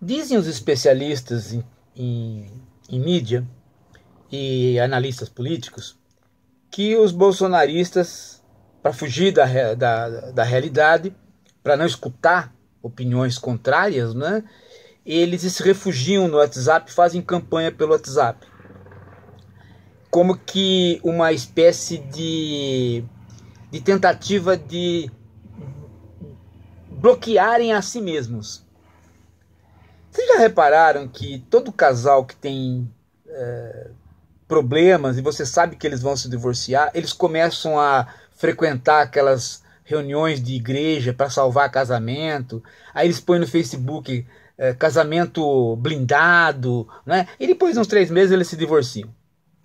Dizem os especialistas em, em, em mídia e analistas políticos que os bolsonaristas, para fugir da, da, da realidade, para não escutar opiniões contrárias, né, eles se refugiam no WhatsApp, fazem campanha pelo WhatsApp. Como que uma espécie de, de tentativa de bloquearem a si mesmos. Vocês já repararam que todo casal que tem é, problemas e você sabe que eles vão se divorciar, eles começam a frequentar aquelas reuniões de igreja para salvar casamento, aí eles põem no Facebook é, casamento blindado, né? e depois de uns três meses eles se divorciam.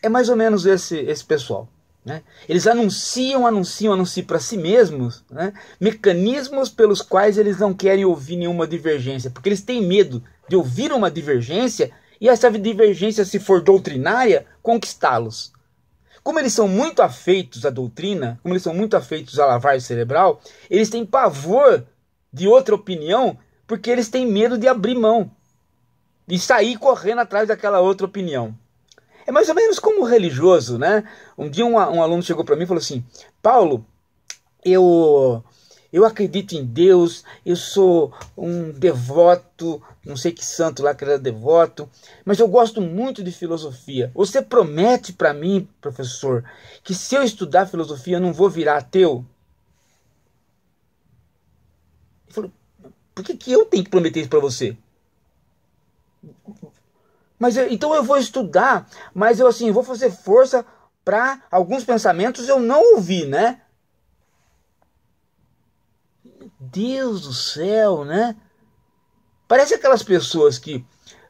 É mais ou menos esse, esse pessoal. Né? Eles anunciam, anunciam, anunciam para si mesmos né? mecanismos pelos quais eles não querem ouvir nenhuma divergência, porque eles têm medo de ouvir uma divergência e essa divergência, se for doutrinária, conquistá-los. Como eles são muito afeitos à doutrina, como eles são muito afeitos à lavagem cerebral, eles têm pavor de outra opinião porque eles têm medo de abrir mão e sair correndo atrás daquela outra opinião. É mais ou menos como religioso, né? Um dia um, um aluno chegou para mim e falou assim: Paulo, eu eu acredito em Deus, eu sou um devoto não sei que santo lá que era devoto, mas eu gosto muito de filosofia. Você promete para mim, professor, que se eu estudar filosofia eu não vou virar ateu? Ele falou, por que, que eu tenho que prometer isso para você? Mas eu, então eu vou estudar, mas eu assim, vou fazer força para alguns pensamentos eu não ouvi, né? Deus do céu, né? Parece aquelas pessoas que.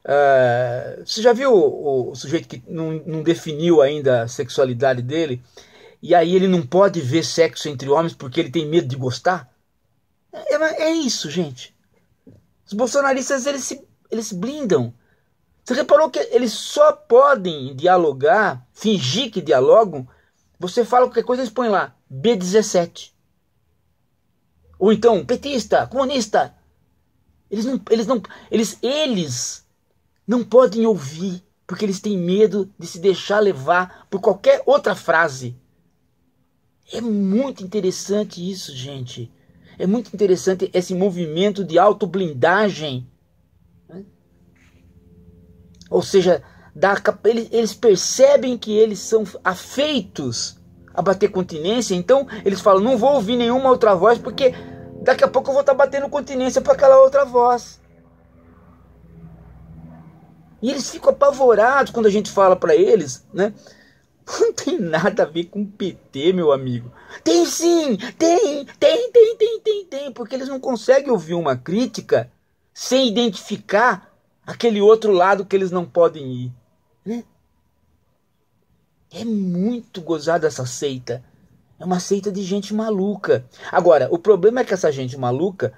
Uh, você já viu o, o sujeito que não, não, definiu ainda a sexualidade dele e aí ele não pode ver sexo entre homens porque ele tem medo de gostar? É, é isso, gente. Os bolsonaristas eles se, eles se blindam. Você reparou que eles só podem dialogar, fingir que dialogam. Você fala qualquer coisa, eles põem lá B17. Ou então, petista, comunista, eles não, eles não, eles, eles não podem ouvir porque eles têm medo de se deixar levar por qualquer outra frase. É muito interessante isso, gente. É muito interessante esse movimento de autoblindagem. Né? Ou seja, da, eles, eles percebem que eles são afeitos a bater continência, então eles falam: não vou ouvir nenhuma outra voz porque Daqui a pouco eu vou estar tá batendo continência para aquela outra voz. E eles ficam apavorados quando a gente fala para eles, né? Não tem nada a ver com PT, meu amigo. Tem sim, tem, tem, tem, tem, tem, tem, porque eles não conseguem ouvir uma crítica sem identificar aquele outro lado que eles não podem ir, né? É muito gozada essa seita. É uma seita de gente maluca. Agora, o problema é que essa gente maluca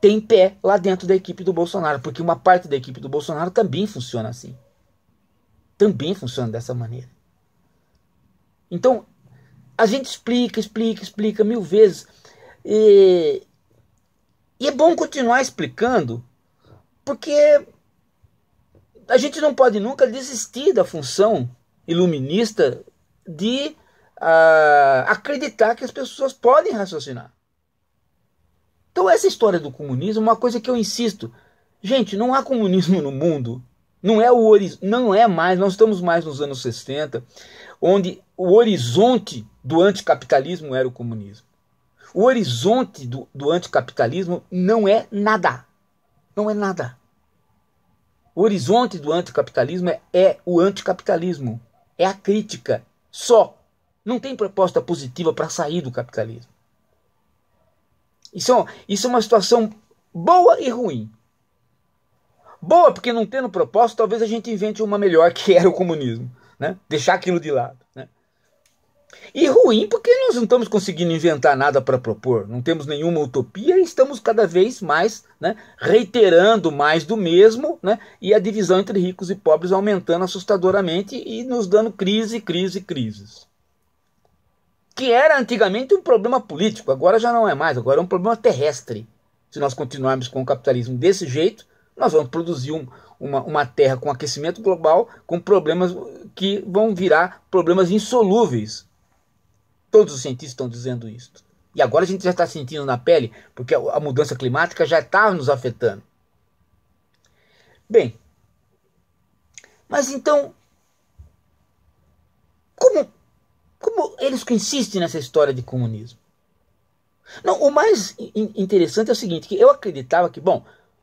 tem pé lá dentro da equipe do Bolsonaro, porque uma parte da equipe do Bolsonaro também funciona assim. Também funciona dessa maneira. Então, a gente explica, explica, explica mil vezes. E, e é bom continuar explicando, porque a gente não pode nunca desistir da função iluminista de ah, acreditar que as pessoas podem raciocinar. Então, essa história do comunismo é uma coisa que eu insisto. Gente, não há comunismo no mundo. Não é o não é mais, nós estamos mais nos anos 60, onde o horizonte do anticapitalismo era o comunismo. O horizonte do, do anticapitalismo não é nada. Não é nada. O horizonte do anticapitalismo é, é o anticapitalismo, é a crítica. Só não tem proposta positiva para sair do capitalismo. Isso, é isso é uma situação boa e ruim. Boa, porque não tendo proposta, talvez a gente invente uma melhor, que era o comunismo. Né? Deixar aquilo de lado. Né? E ruim, porque nós não estamos conseguindo inventar nada para propor, não temos nenhuma utopia e estamos cada vez mais né, reiterando mais do mesmo né, e a divisão entre ricos e pobres aumentando assustadoramente e nos dando crise, crise, crises que era antigamente um problema político, agora já não é mais, agora é um problema terrestre. Se nós continuarmos com o capitalismo desse jeito, nós vamos produzir um, uma, uma terra com aquecimento global, com problemas que vão virar problemas insolúveis. Todos os cientistas estão dizendo isso. E agora a gente já está sentindo na pele, porque a mudança climática já está nos afetando. Bem, mas então, como como eles que insistem nessa história de comunismo? Não, o mais interessante é o seguinte, que eu acreditava que, bom,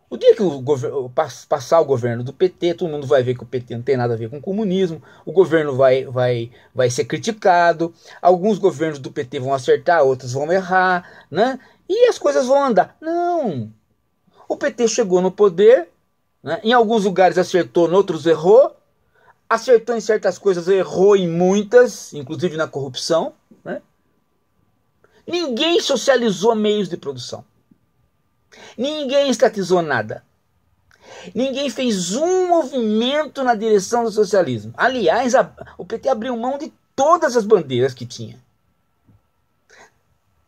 o dia que o passar o governo do PT, todo mundo vai ver que o PT não tem nada a ver com o comunismo, o governo vai, vai, vai ser criticado, alguns governos do PT vão acertar, outros vão errar, né? E as coisas vão andar. Não! O PT chegou no poder, né? em alguns lugares acertou, em outros errou, acertou em certas coisas, errou em muitas, inclusive na corrupção. Né? Ninguém socializou meios de produção. Ninguém estatizou nada. Ninguém fez um movimento na direção do socialismo. Aliás, a, o PT abriu mão de todas as bandeiras que tinha.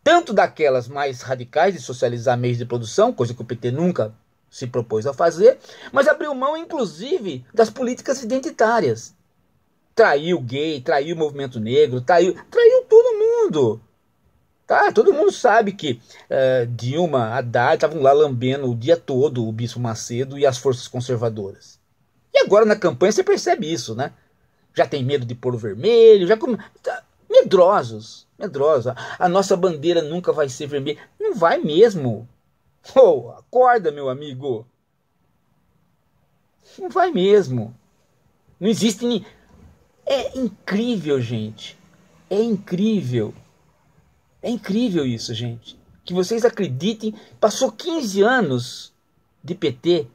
Tanto daquelas mais radicais de socializar meios de produção, coisa que o PT nunca se propôs a fazer, mas abriu mão, inclusive, das políticas identitárias. Traiu o gay, traiu o movimento negro, traiu, traiu todo mundo. Tá? Todo mundo sabe que uh, Dilma, Haddad estavam lá lambendo o dia todo o Bispo Macedo e as forças conservadoras. E agora na campanha você percebe isso, né? Já tem medo de pôr o vermelho, já tá... medrosos, medrosos. A nossa bandeira nunca vai ser vermelha. Não vai mesmo. Oh, acorda, meu amigo. Não vai mesmo. Não existe. nem... É incrível, gente. É incrível. É incrível isso, gente. Que vocês acreditem. Passou 15 anos de PT.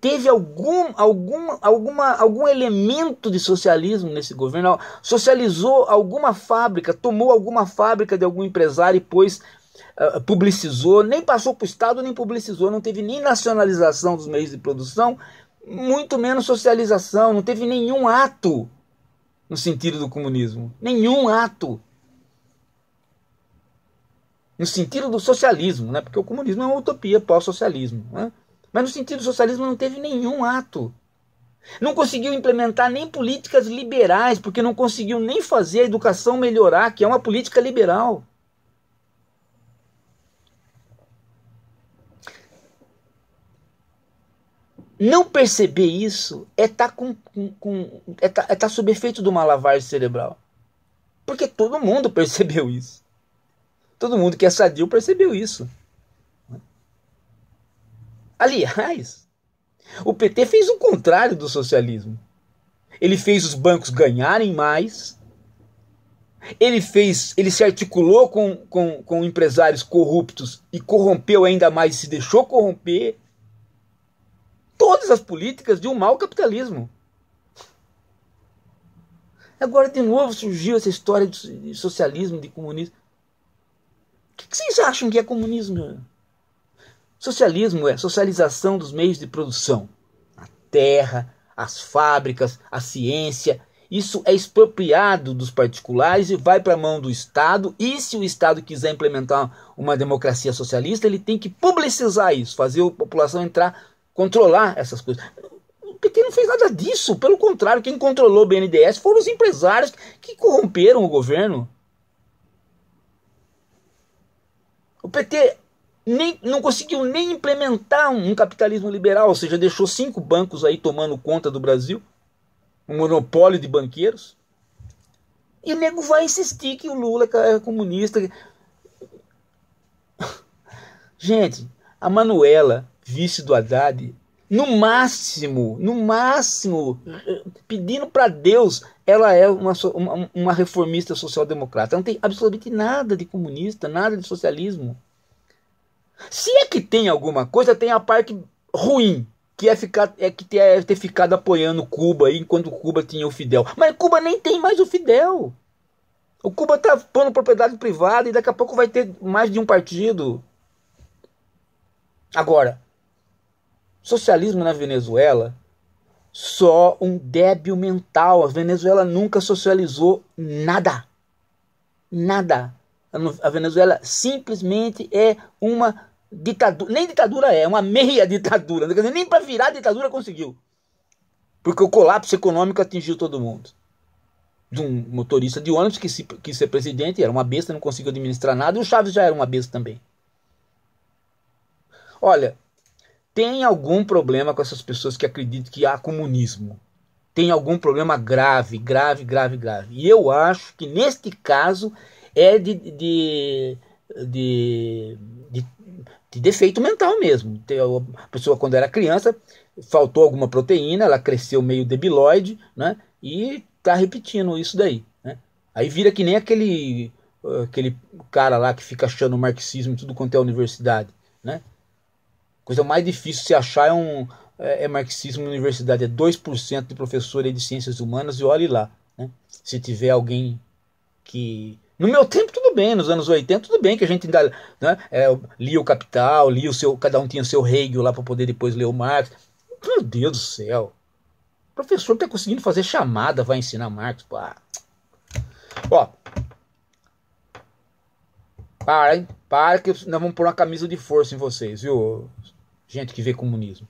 Teve algum, algum, alguma, algum elemento de socialismo nesse governo? Socializou alguma fábrica, tomou alguma fábrica de algum empresário e pôs ah, ah, publicizou, nem passou para o Estado, nem publicizou, não teve nem nacionalização dos meios de produção, muito menos socialização, não teve nenhum ato no sentido do comunismo. Nenhum ato. No sentido do socialismo, né? porque o comunismo é uma utopia pós-socialismo. Né? Mas no sentido do socialismo não teve nenhum ato. Não conseguiu implementar nem políticas liberais, porque não conseguiu nem fazer a educação melhorar, que é uma política liberal. Não perceber isso é estar tá com, com, com, é tá, é tá sob efeito de uma lavagem cerebral. Porque todo mundo percebeu isso. Todo mundo que é sadio percebeu isso. Aliás, o PT fez o contrário do socialismo. Ele fez os bancos ganharem mais. Ele fez, ele se articulou com, com, com empresários corruptos e corrompeu ainda mais, se deixou corromper todas as políticas de um mau capitalismo. Agora de novo surgiu essa história de socialismo, de comunismo. O que vocês acham que é comunismo? Socialismo é socialização dos meios de produção. A terra, as fábricas, a ciência. Isso é expropriado dos particulares e vai para a mão do Estado. E se o Estado quiser implementar uma democracia socialista, ele tem que publicizar isso, fazer a população entrar controlar essas coisas. O PT não fez nada disso, pelo contrário, quem controlou o BNDES foram os empresários que corromperam o governo. O PT nem, não conseguiu nem implementar um, capitalismo liberal, ou seja, deixou cinco bancos aí tomando conta do Brasil, um monopólio de banqueiros. E o nego vai insistir que o Lula é comunista. Gente, a Manuela vice do Haddad, no máximo, no máximo, pedindo para Deus, ela é uma, uma, uma reformista social-democrata. Não tem absolutamente nada de comunista, nada de socialismo. Se é que tem alguma coisa, tem a parte ruim, que é, ficar, é que ter, é ter ficado apoiando Cuba enquanto Cuba tinha o Fidel. Mas Cuba nem tem mais o Fidel. O Cuba tá pondo propriedade privada e daqui a pouco vai ter mais de um partido. Agora, Socialismo na Venezuela, só um débil mental. A Venezuela nunca socializou nada. Nada. A Venezuela simplesmente é uma ditadura. Nem ditadura é, é uma meia ditadura. Quer dizer, nem para virar ditadura conseguiu. Porque o colapso econômico atingiu todo mundo. De um motorista de ônibus que se, quis ser presidente, era uma besta, não conseguiu administrar nada, e o Chaves já era uma besta também. Olha, tem algum problema com essas pessoas que acreditam que há comunismo. Tem algum problema grave, grave, grave, grave. E eu acho que neste caso é de, de, de, de, de defeito mental mesmo. A pessoa, quando era criança, faltou alguma proteína, ela cresceu meio debilóide, né? E está repetindo isso daí. Né? Aí vira que nem aquele, aquele cara lá que fica achando o marxismo tudo quanto é universidade, né? coisa mais difícil se achar é um é, é marxismo na universidade, é 2% de professor de ciências humanas e olhe lá, né? Se tiver alguém que no meu tempo tudo bem, nos anos 80 tudo bem que a gente ainda né, é, lia o Capital, lia o seu, cada um tinha seu Hegel lá para poder depois ler o Marx. Meu Deus do céu. O professor tá conseguindo fazer chamada, vai ensinar Marx, Pô, Ó, para, hein? Para que nós vamos pôr uma camisa de força em vocês, viu? gente que vê comunismo.